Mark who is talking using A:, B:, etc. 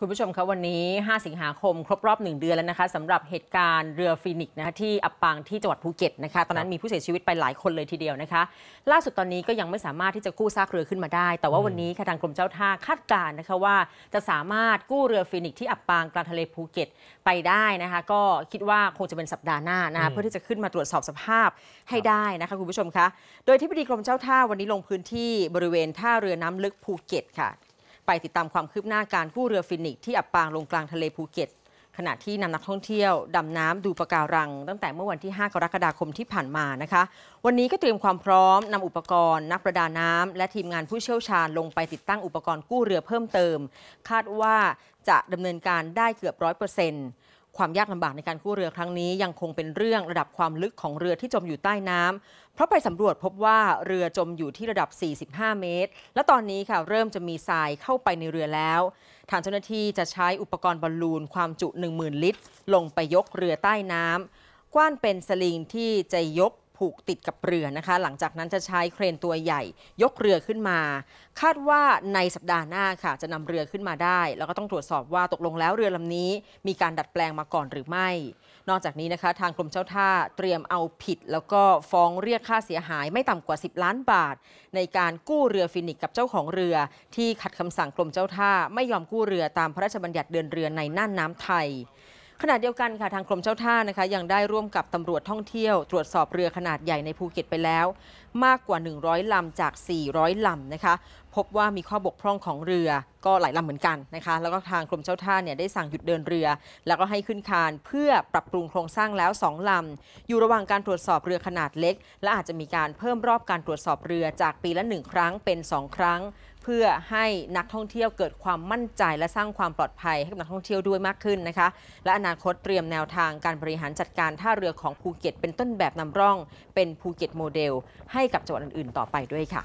A: คุณผู้ชมครับวันนี้ 5 สิงหาคมครบรอบ 1 เดือนแล้วนะคะสำหรับเหตุการณ์เรือฟินิกนะคะที่อับปางที่จังหวัดภูเก็ตนะคะตอนนั้นมีผู้เสียชีวิตไปหลายคนเลยทีเดียวนะคะ ล่าสุดตอนนี้ก็ยังไม่สามารถที่จะกู้ซากเรือขึ้นมาได้ แต่ว่าวันนี้ค่ะทางกรมเจ้าท่าคาดการณ์นะคะว่า จะสามารถกู้เรือฟินิกที่อับปางกลางทะเลภูเก็ตไปได้นะคะ ก็คิดว่าคงจะเป็นสัปดาห์หน้านะคะเพื่อที่จะขึ้นมาตรวจสอบสภาพให้ได้นะคะคุณผู้ชมคะโดยที่ปดีกรมเจ้าท่าวันนี้ลงพื้นที่บริเวณท่าเรือน้ำลึกภูเก็ตค่ะไปติดตามความคืบหน้าการกู้เรือฟินิกที่อับปางลงกลางทะเลภูเก็ต ขณะที่นำนักท่องเที่ยวดำน้ำดูปะการัง ตั้งแต่เมื่อวันที่ 5 กรกฎาคมที่ผ่านมานะคะ วันนี้ก็เตรียมความพร้อมนำอุปกรณ์ นักประดาน้ำและทีมงานผู้เชี่ยวชาญลงไปติดตั้งอุปกรณ์กู้เรือเพิ่มเติม คาดว่าจะดำเนินการได้เกือบร้อยเปอร์เซ็นต์ความยากลำบากในการกู้เรือครั้งนี้ยังคงเป็นเรื่องระดับความลึกของเรือที่จมอยู่ใต้น้ำ เพราะไปสำรวจพบว่าเรือจมอยู่ที่ระดับ 45 เมตร และตอนนี้ค่ะเริ่มจะมีทรายเข้าไปในเรือแล้ว ทางเจ้าหน้าที่จะใช้อุปกรณ์บอลลูนความจุ 10,000 ลิตร ลงไปยกเรือใต้น้ำ กว้านเป็นสลิงที่จะยกผูกติดกับเรือนะคะ หลังจากนั้นจะใช้เครนตัวใหญ่ ยกเรือขึ้นมา คาดว่าในสัปดาห์หน้าค่ะจะนำเรือขึ้นมาได้ แล้วก็ต้องตรวจสอบว่าตกลงแล้วเรือลำนี้มีการดัดแปลงมาก่อนหรือไม่ นอกจากนี้นะคะทางกรมเจ้าท่าเตรียมเอาผิดแล้วก็ฟ้องเรียกค่าเสียหายไม่ต่ำกว่า 10 ล้านบาท ในการกู้เรือฟินิกกับเจ้าของเรือ ที่ขัดคำสั่งกรมเจ้าท่าไม่ยอมกู้เรือตามพระราชบัญญัติเดินเรือในน่านน้ำไทยขณะเดียวกันค่ะทางกรมเจ้าท่านะคะยังได้ร่วมกับตำรวจท่องเที่ยว ตรวจสอบเรือขนาดใหญ่ในภูเก็ตไปแล้ว มากกว่า 100ลำจาก 400ลำนะคะ พบว่ามีข้อบกพร่องของเรือก็หลายลำเหมือนกันนะคะ แล้วก็ทางกรมเจ้าท่าเนี่ยได้สั่งหยุดเดินเรือ แล้วก็ให้ขึ้นคานเพื่อปรับปรุงโครงสร้างแล้ว 2ลำอยู่ระหว่างการตรวจสอบเรือขนาดเล็ก และอาจจะมีการเพิ่มรอบการตรวจสอบเรือจากปีละ 1 ครั้งเป็น 2 ครั้งเพื่อให้นักท่องเที่ยวเกิดความมั่นใจและสร้างความปลอดภัยให้กับนักท่องเที่ยวด้วยมากขึ้นนะคะ และอนาคตเตรียมแนวทางการบริหารจัดการท่าเรือของภูเก็ต เป็นต้นแบบนำร่องเป็นภูเก็ตโมเดล ให้กับจังหวัดอื่นๆ ต่อไปด้วยค่ะ